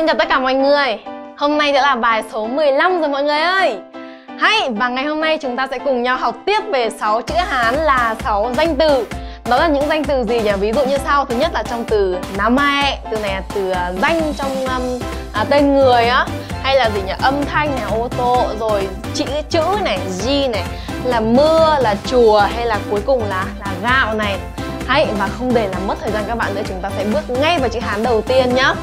xin chào tất cả mọi người Hôm nay sẽ là bài số 15 rồi mọi người ơi Hay, và ngày hôm nay chúng ta sẽ cùng nhau học tiếp về 6 chữ Hán là 6 danh từ Đó là những danh từ gì nhỉ? Ví dụ như sau, thứ nhất là trong từ mai, Từ này là từ à, danh trong um, à, tên người á Hay là gì nhỉ? Âm thanh này, ô tô, rồi chữ chữ này, di này Là mưa, là chùa, hay là cuối cùng là là gạo này Hay, và không để làm mất thời gian các bạn nữa Chúng ta sẽ bước ngay vào chữ Hán đầu tiên nhá.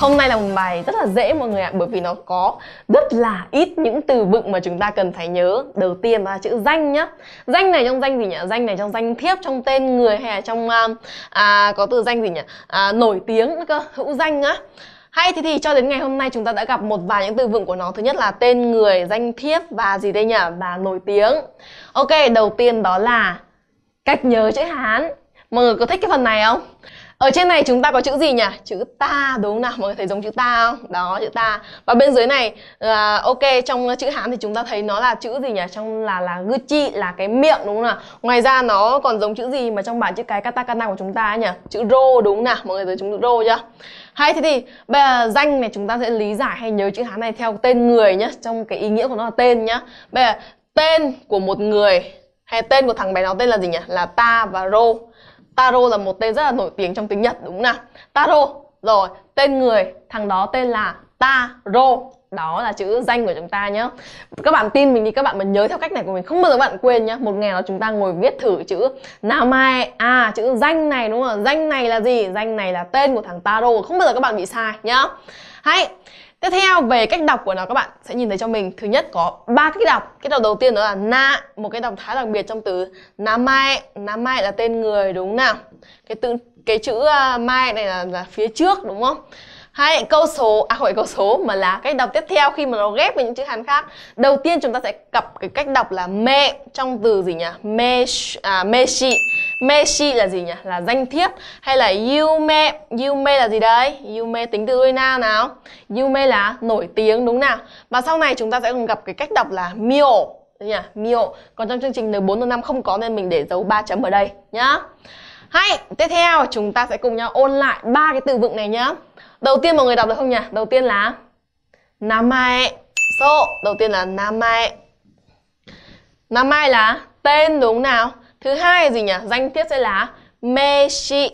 Hôm nay là một bài rất là dễ mọi người ạ Bởi vì nó có rất là ít những từ vựng mà chúng ta cần phải nhớ Đầu tiên là chữ danh nhá Danh này trong danh gì nhỉ? Danh này trong danh thiếp, trong tên người hay là trong à, à, có từ danh gì nhỉ? À, nổi tiếng nữa cơ, hữu danh á hay thì thì cho đến ngày hôm nay chúng ta đã gặp một vài những từ vựng của nó Thứ nhất là tên người, danh thiếp và gì đây nhỉ? Và nổi tiếng Ok, đầu tiên đó là cách nhớ chữ Hán Mọi người có thích cái phần này không? Ở trên này chúng ta có chữ gì nhỉ? Chữ ta đúng không nào? Mọi người thấy giống chữ ta không? Đó, chữ ta. Và bên dưới này uh, ok trong chữ Hán thì chúng ta thấy nó là chữ gì nhỉ? Trong là là gucci là cái miệng đúng không nào? Ngoài ra nó còn giống chữ gì mà trong bảng chữ cái katakana của chúng ta nhỉ? Chữ rô đúng không nào? Mọi người thấy chúng rô chưa? Hay thế thì bây giờ danh này chúng ta sẽ lý giải hay nhớ chữ Hán này theo tên người nhá, trong cái ý nghĩa của nó là tên nhá. Bây giờ tên của một người hay tên của thằng bé nó tên là gì nhỉ? Là ta và rô Taro là một tên rất là nổi tiếng trong tiếng Nhật đúng không nào? Taro. Rồi, tên người thằng đó tên là Taro. Đó là chữ danh của chúng ta nhé Các bạn tin mình đi, các bạn mà nhớ theo cách này của mình Không bao giờ bạn quên nhé Một ngày đó chúng ta ngồi viết thử chữ Namae À chữ danh này đúng không? Danh này là gì? Danh này là tên của thằng Taro Không bao giờ các bạn bị sai nhá Hay Tiếp theo về cách đọc của nó các bạn sẽ nhìn thấy cho mình Thứ nhất có ba cách đọc Cách đọc đầu tiên đó là na Một cái đọc thái đặc biệt trong từ na mai Na mai là tên người đúng không nào Cái từ cái chữ ờ, mai này là, là phía trước đúng không hay câu số, à hỏi câu số mà là cách đọc tiếp theo khi mà nó ghép với những chữ Hàn khác. Đầu tiên chúng ta sẽ gặp cái cách đọc là mẹ trong từ gì nhỉ? Mê à meshi. Meshi là gì nhỉ? Là danh thiếp hay là yêu mẹ yêu mẹ là gì đấy? yêu mẹ tính từ đuôi nào nào? mẹ là nổi tiếng đúng nào? Và sau này chúng ta sẽ còn gặp cái cách đọc là mio nhỉ? Mio. Còn trong chương trình N4 N5 không có nên mình để dấu ba chấm ở đây nhá. Hay, tiếp theo chúng ta sẽ cùng nhau ôn lại ba cái từ vựng này nhá. Đầu tiên mọi người đọc được không nhỉ? Đầu tiên là namae. So, đầu tiên là namae. Namae là tên đúng nào? Thứ hai là gì nhỉ? Danh tiếp sẽ là meshi.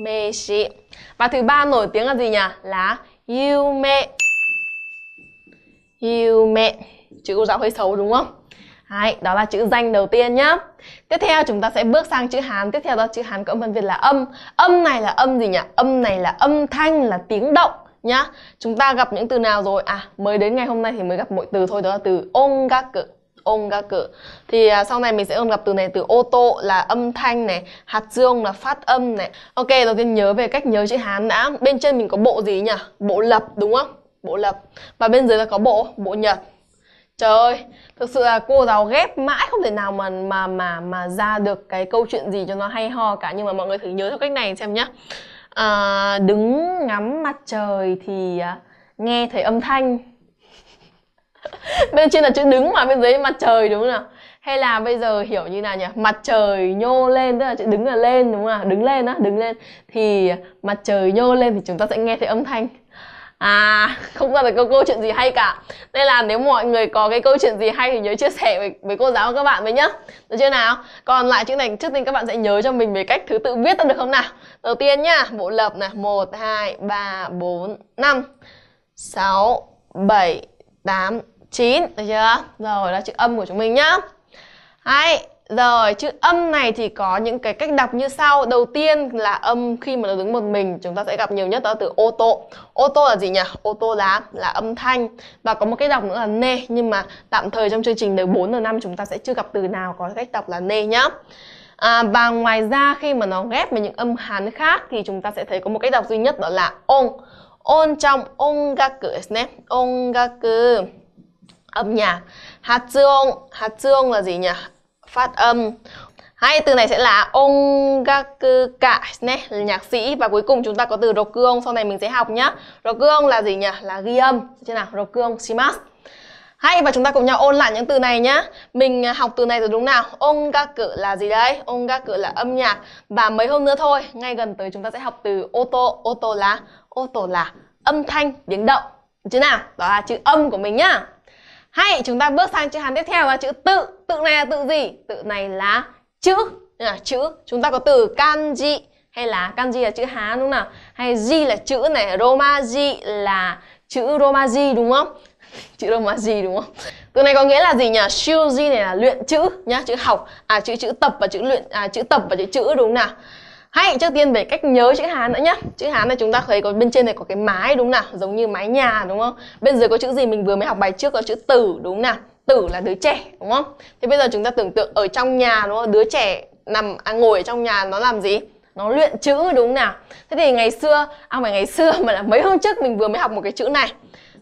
Meshi. Và thứ ba nổi tiếng là gì nhỉ? Là yume. Yume. Chữ cô giáo hơi xấu đúng không? Đấy, đó là chữ danh đầu tiên nhá. Tiếp theo chúng ta sẽ bước sang chữ Hán. Tiếp theo đó chữ Hán có âm phân biệt là âm. Âm này là âm gì nhỉ? Âm này là âm thanh là tiếng động nhá. Chúng ta gặp những từ nào rồi? À, mới đến ngày hôm nay thì mới gặp mỗi từ thôi đó là từ ongaku ongaku. Thì à, sau này mình sẽ còn gặp từ này từ ô tô là âm thanh này, hạt dương là phát âm này. Ok, đầu tiên nhớ về cách nhớ chữ Hán đã. Bên trên mình có bộ gì nhỉ? Bộ lập đúng không? Bộ lập. Và bên dưới là có bộ bộ nhật Trời ơi, thực sự là cô giáo ghép mãi không thể nào mà mà mà mà ra được cái câu chuyện gì cho nó hay ho cả nhưng mà mọi người thử nhớ theo cách này xem nhá. À, đứng ngắm mặt trời thì à, nghe thấy âm thanh. bên trên là chữ đứng mà bên dưới mặt trời đúng không nào? Hay là bây giờ hiểu như nào nhỉ? Mặt trời nhô lên tức là chữ đứng là lên đúng không nào? Đứng lên á, đứng lên thì mặt trời nhô lên thì chúng ta sẽ nghe thấy âm thanh à không có được câu, câu chuyện gì hay cả nên là nếu mọi người có cái câu chuyện gì hay thì nhớ chia sẻ với, với cô giáo và các bạn với nhá được chưa nào còn lại chữ này trước tiên các bạn sẽ nhớ cho mình về cách thứ tự viết ra được không nào đầu tiên nhá bộ lập này một hai ba bốn năm sáu bảy tám chín được chưa rồi là chữ âm của chúng mình nhá Hai rồi, chữ âm này thì có những cái cách đọc như sau. Đầu tiên là âm khi mà nó đứng một mình, chúng ta sẽ gặp nhiều nhất đó là từ ô tô. Ô tô là gì nhỉ? Ô tô là là âm thanh và có một cách đọc nữa là nê, nhưng mà tạm thời trong chương trình N4 N5 chúng ta sẽ chưa gặp từ nào có cách đọc là nê nhá. À, và ngoài ra khi mà nó ghép với những âm Hán khác thì chúng ta sẽ thấy có một cách đọc duy nhất đó là ôn ôn trong ôn ga ongaku ôn ga Ongaku âm nhạc. hát dương, hát dương là gì nhỉ? phát âm Hay từ này sẽ là ongaku ka ne, nhạc sĩ và cuối cùng chúng ta có từ rokuon sau này mình sẽ học nhá. Rokuon là gì nhỉ? Là ghi âm. Thế nào? Rokuon shimasu. Hay và chúng ta cùng nhau ôn lại những từ này nhá. Mình à, học từ này rồi đúng nào? Ongaku là gì đấy? Ongaku là âm nhạc và mấy hôm nữa thôi, ngay gần tới chúng ta sẽ học từ oto, oto là oto là âm thanh, tiếng động. Chứ nào? Đó là chữ âm của mình nhá. Hay chúng ta bước sang chữ Hán tiếp theo là chữ tự. Tự này là tự gì? Tự này là chữ. Là chữ. Chúng ta có từ kanji hay là kanji là chữ Hán đúng không nào? Hay ji là chữ này, romaji là chữ romaji đúng không? chữ romaji đúng không? Từ này có nghĩa là gì nhỉ? Shuji này là luyện chữ nhá, chữ học, à chữ chữ tập và chữ luyện à chữ tập và chữ chữ đúng nào? Hay, trước tiên về cách nhớ chữ Hán nữa nhé Chữ Hán này chúng ta thấy có bên trên này có cái mái đúng nào Giống như mái nhà đúng không Bên dưới có chữ gì mình vừa mới học bài trước có chữ tử đúng nào Tử là đứa trẻ đúng không Thế bây giờ chúng ta tưởng tượng ở trong nhà đúng không Đứa trẻ nằm à, ngồi ở trong nhà nó làm gì nó luyện chữ đúng nào thế thì ngày xưa à phải ngày xưa mà là mấy hôm trước mình vừa mới học một cái chữ này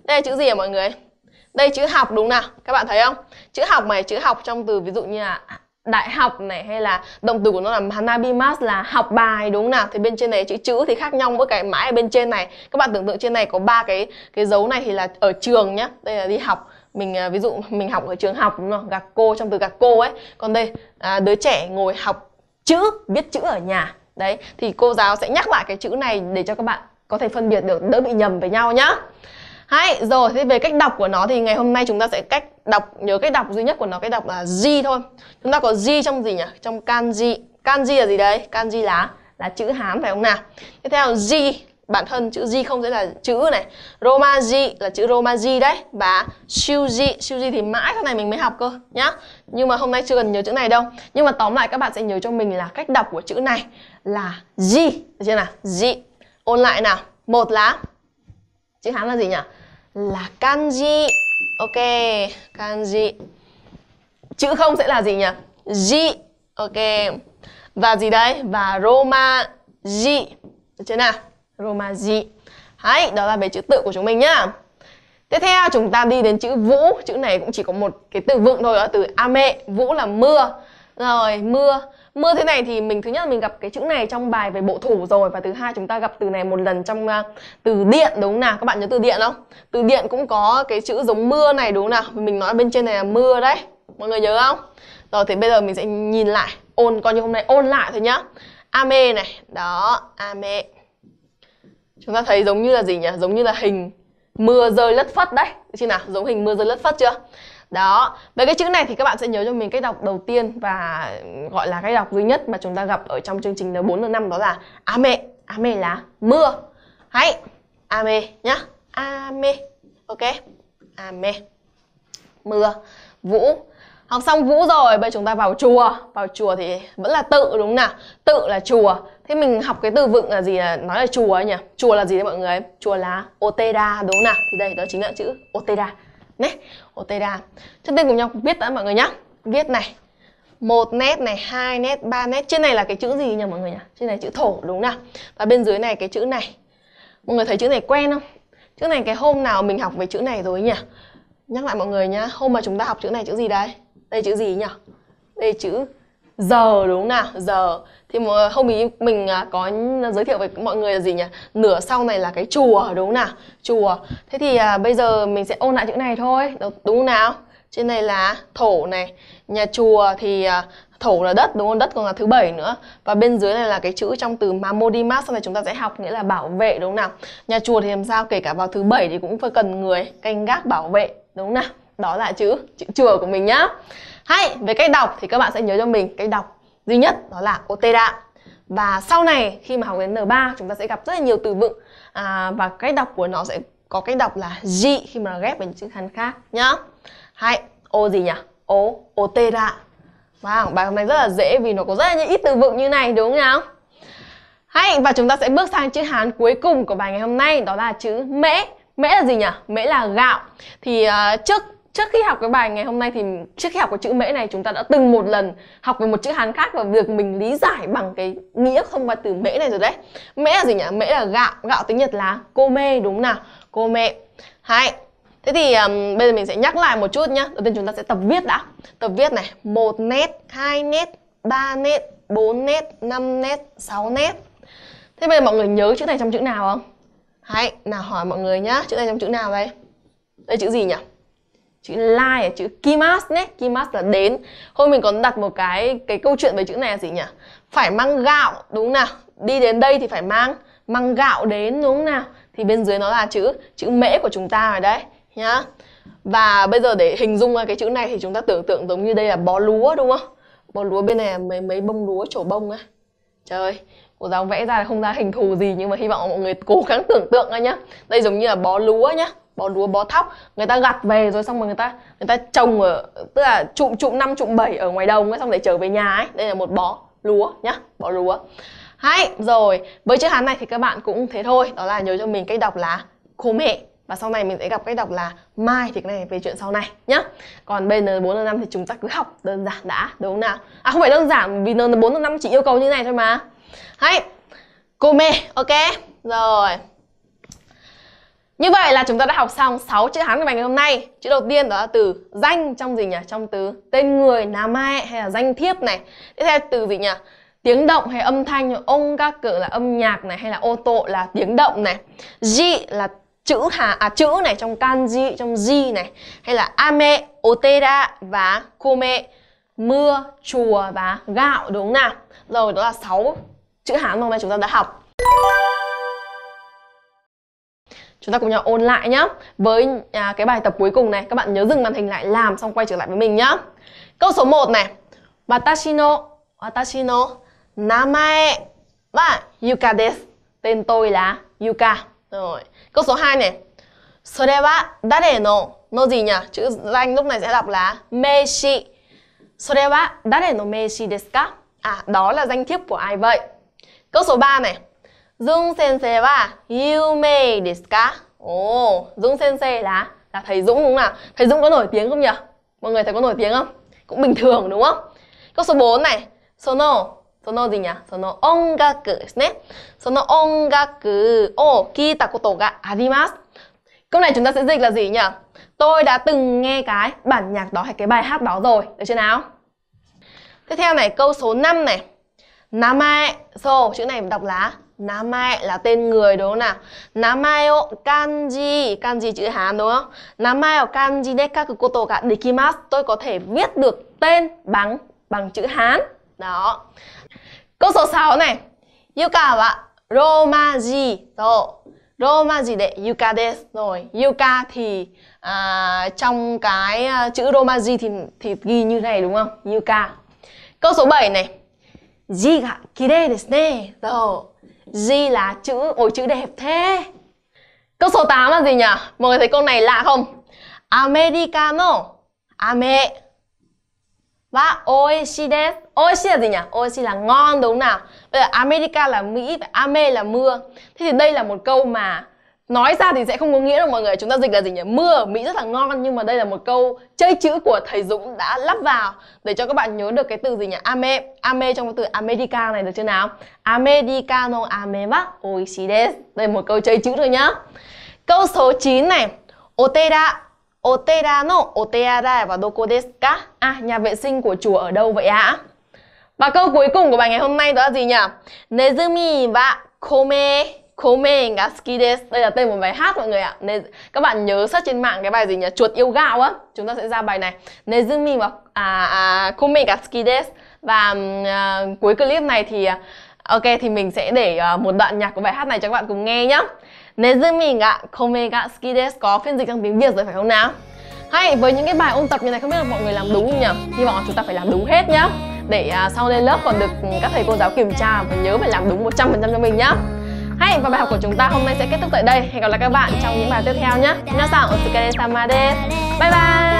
đây là chữ gì à mọi người đây chữ học đúng nào các bạn thấy không chữ học này chữ học trong từ ví dụ như là đại học này hay là động từ của nó là hanabimas là học bài đúng không nào thì bên trên này chữ chữ thì khác nhau mỗi cái mãi ở bên trên này các bạn tưởng tượng trên này có ba cái cái dấu này thì là ở trường nhá đây là đi học mình à, ví dụ mình học ở trường học đúng không gạc cô trong từ gạc cô ấy còn đây à, đứa trẻ ngồi học chữ viết chữ ở nhà đấy thì cô giáo sẽ nhắc lại cái chữ này để cho các bạn có thể phân biệt được đỡ bị nhầm với nhau nhá hay rồi thế về cách đọc của nó thì ngày hôm nay chúng ta sẽ cách đọc nhớ cái đọc duy nhất của nó cái đọc là ji thôi chúng ta có ji trong gì nhỉ trong kanji kanji là gì đấy kanji là là chữ hán phải không nào tiếp theo ji bản thân chữ ji không sẽ là chữ này romaji là chữ romaji đấy và shuji shuji thì mãi sau này mình mới học cơ nhá nhưng mà hôm nay chưa cần nhớ chữ này đâu nhưng mà tóm lại các bạn sẽ nhớ cho mình là cách đọc của chữ này là ji được chưa nào ji ôn lại nào một là chữ hán là gì nhỉ là kanji Ok, kanji. Chữ không sẽ là gì nhỉ? Ji. Ok. Và gì đây? Và Roma Ji. Được chưa nào? Roma Ji. Đấy, đó là về chữ tự của chúng mình nhá. Tiếp theo chúng ta đi đến chữ vũ. Chữ này cũng chỉ có một cái từ vựng thôi, đó từ ame. Vũ là mưa. Rồi, mưa mưa thế này thì mình thứ nhất là mình gặp cái chữ này trong bài về bộ thủ rồi và thứ hai chúng ta gặp từ này một lần trong uh, từ điện đúng không nào các bạn nhớ từ điện không từ điện cũng có cái chữ giống mưa này đúng không nào mình nói bên trên này là mưa đấy mọi người nhớ không rồi thì bây giờ mình sẽ nhìn lại ôn coi như hôm nay ôn lại thôi nhá ame này đó ame chúng ta thấy giống như là gì nhỉ giống như là hình mưa rơi lất phất đấy chứ nào giống hình mưa rơi lất phất chưa đó về cái chữ này thì các bạn sẽ nhớ cho mình cách đọc đầu tiên và ừ, gọi là cách đọc duy nhất mà chúng ta gặp ở trong chương trình N4 N5 đó là ame ame là mưa hãy ame nhá ame ok ame mưa vũ học xong vũ rồi bây giờ chúng ta vào chùa vào chùa thì vẫn là tự đúng nào tự là chùa thế mình học cái từ vựng là gì là nói là chùa ấy nhỉ chùa là gì đấy mọi người chùa là otera đúng nào thì đây đó chính là chữ otera nè Oteda Trước tiên cùng nhau viết đã mọi người nhá Viết này một nét này, hai nét, ba nét Trên này là cái chữ gì nhỉ mọi người nhỉ? Trên này chữ thổ đúng nào? Và bên dưới này cái chữ này Mọi người thấy chữ này quen không? Chữ này cái hôm nào mình học về chữ này rồi nhỉ? Nhắc lại mọi người nhá Hôm mà chúng ta học chữ này chữ gì đây? Đây chữ gì nhỉ? Đây chữ giờ đúng không nào giờ thì hôm ý mình à, có giới thiệu với mọi người là gì nhỉ nửa sau này là cái chùa đúng không nào chùa thế thì à, bây giờ mình sẽ ôn lại chữ này thôi đúng không nào trên này là thổ này nhà chùa thì à, thổ là đất đúng không đất còn là thứ bảy nữa và bên dưới này là cái chữ trong từ mamodimas sau này chúng ta sẽ học nghĩa là bảo vệ đúng không nào nhà chùa thì làm sao kể cả vào thứ bảy thì cũng phải cần người canh gác bảo vệ đúng không nào đó là chữ chữ chùa của mình nhá hay về cách đọc thì các bạn sẽ nhớ cho mình cách đọc duy nhất đó là otera và sau này khi mà học đến N3 chúng ta sẽ gặp rất là nhiều từ vựng à, và cách đọc của nó sẽ có cách đọc là ji khi mà nó ghép với những chữ Hàn khác nhá. Hay ô gì nhỉ? Ô otera. Wow, bài hôm nay rất là dễ vì nó có rất là những ít từ vựng như này đúng không nhỉ? Hay và chúng ta sẽ bước sang chữ Hán cuối cùng của bài ngày hôm nay đó là chữ mễ. Mễ là gì nhỉ? Mễ là gạo. Thì uh, trước trước khi học cái bài ngày hôm nay thì trước khi học cái chữ mễ này chúng ta đã từng một lần học về một chữ hán khác và việc mình lý giải bằng cái nghĩa không qua từ mễ này rồi đấy mễ là gì nhỉ mễ là gạo gạo tiếng nhật là cô mê đúng nào cô mẹ hay thế thì um, bây giờ mình sẽ nhắc lại một chút nhá đầu tiên chúng ta sẽ tập viết đã tập viết này một nét hai nét ba nét bốn nét năm nét sáu nét thế bây giờ mọi người nhớ chữ này trong chữ nào không hay nào hỏi mọi người nhá chữ này trong chữ nào đây đây chữ gì nhỉ chữ lai like chữ kimas nhé kimas là đến hôm mình còn đặt một cái cái câu chuyện về chữ này là gì nhỉ phải mang gạo đúng nào đi đến đây thì phải mang mang gạo đến đúng nào thì bên dưới nó là chữ chữ mễ của chúng ta rồi đấy nhá và bây giờ để hình dung ra cái chữ này thì chúng ta tưởng tượng giống như đây là bó lúa đúng không bó lúa bên này là mấy mấy bông lúa trổ bông á trời ơi cô giáo vẽ ra là không ra hình thù gì nhưng mà hy vọng mọi người cố gắng tưởng tượng ra nhá đây giống như là bó lúa nhá bó lúa bó thóc người ta gặt về rồi xong rồi người ta người ta trồng ở tức là trụm trụm năm trụm bảy ở ngoài đồng ấy xong để trở về nhà ấy đây là một bó lúa nhá bó lúa hay rồi với chữ hán này thì các bạn cũng thế thôi đó là nhớ cho mình cách đọc là khô mẹ và sau này mình sẽ gặp cách đọc là mai thì cái này về chuyện sau này nhá còn bây n bốn n năm thì chúng ta cứ học đơn giản đã đúng không nào à không phải đơn giản vì n bốn n năm chỉ yêu cầu như này thôi mà hay cô mê ok rồi như vậy là chúng ta đã học xong 6 chữ Hán của bài ngày hôm nay. Chữ đầu tiên đó là từ danh trong gì nhỉ? Trong từ tên người, nam mai hay là danh thiếp này. Tiếp theo từ gì nhỉ? Tiếng động hay âm thanh, ông các cử là âm nhạc này hay là ô tô là tiếng động này. Ji là chữ hà à chữ này trong kanji trong ji này hay là ame, otera và kome mưa, chùa và gạo đúng không nào? Rồi đó là 6 chữ Hán mà hôm nay chúng ta đã học chúng ta cùng nhau ôn lại nhé với à, cái bài tập cuối cùng này các bạn nhớ dừng màn hình lại làm xong quay trở lại với mình nhé câu số 1 này watashi no watashi no namae wa yuka des tên tôi là yuka rồi câu số 2 này sore wa dare no no gì nhỉ chữ danh lúc này sẽ đọc là meishi sore wa dare no meishi desu ka à đó là danh thiếp của ai vậy câu số 3 này Dung sensei wa yume desu ka? Ồ, Dũng sensei là là thầy Dũng đúng không nào? Thầy Dũng có nổi tiếng không nhỉ? Mọi người thấy có nổi tiếng không? Cũng bình thường đúng không? Câu số 4 này, sono sono gì nhỉ? Sono ongaku desu ne. Sono ongaku o kita koto ga arimasu. Câu này chúng ta sẽ dịch là gì nhỉ? Tôi đã từng nghe cái bản nhạc đó hay cái bài hát đó rồi, được chưa nào? Tiếp theo này, câu số 5 này. Namae, so, chữ này đọc là. Namae là tên người đúng không nào? Namae o kanji, kanji chữ Hán đúng không? Namae o kanji de kaku koto ga dekimasu. Tôi có thể viết được tên bằng bằng chữ Hán. Đó. Câu số 6 này. Yuka wa romaji to. Romaji de yuka desu. Rồi, yuka thì à, trong cái à, chữ romaji thì thì ghi như này đúng không? Yuka. Câu số 7 này. Ji ga kirei desu ne. Rồi. G là chữ, ôi chữ đẹp thế Câu số 8 là gì nhỉ? Mọi người thấy câu này lạ không? Americano Ame à, Và oishi desu Oishi là gì nhỉ? Oishi là ngon đúng nào? Bây giờ America là Mỹ và Ame là mưa Thế thì đây là một câu mà nói ra thì sẽ không có nghĩa đâu mọi người chúng ta dịch là gì nhỉ mưa ở mỹ rất là ngon nhưng mà đây là một câu chơi chữ của thầy dũng đã lắp vào để cho các bạn nhớ được cái từ gì nhỉ ame ame trong cái từ america này được chưa nào americano ame wa oishides đây là một câu chơi chữ thôi nhá câu số 9 này otera otera no otera và doko desu ka à nhà vệ sinh của chùa ở đâu vậy ạ à? và câu cuối cùng của bài ngày hôm nay đó là gì nhỉ nezumi và kome Komen ga skides Đây là tên một bài hát mọi người ạ Nên các bạn nhớ search trên mạng cái bài gì nhỉ Chuột yêu gạo á Chúng ta sẽ ra bài này Nezumi và à, à, Komen ga skides Và à, cuối clip này thì à, Ok thì mình sẽ để uh, một đoạn nhạc của bài hát này cho các bạn cùng nghe nhá Nezumi ga Kome ga Ski desu có phiên dịch sang tiếng Việt rồi phải không nào? Hay với những cái bài ôn tập như này không biết là mọi người làm đúng không nhỉ? Hy vọng là chúng ta phải làm đúng hết nhá Để à, sau lên lớp còn được các thầy cô giáo kiểm tra và nhớ phải làm đúng 100% cho mình nhá hay và bài học của chúng ta hôm nay sẽ kết thúc tại đây. Hẹn gặp lại các bạn trong những bài tiếp theo nhé. Minasan, otsukare sama desu. Bye bye.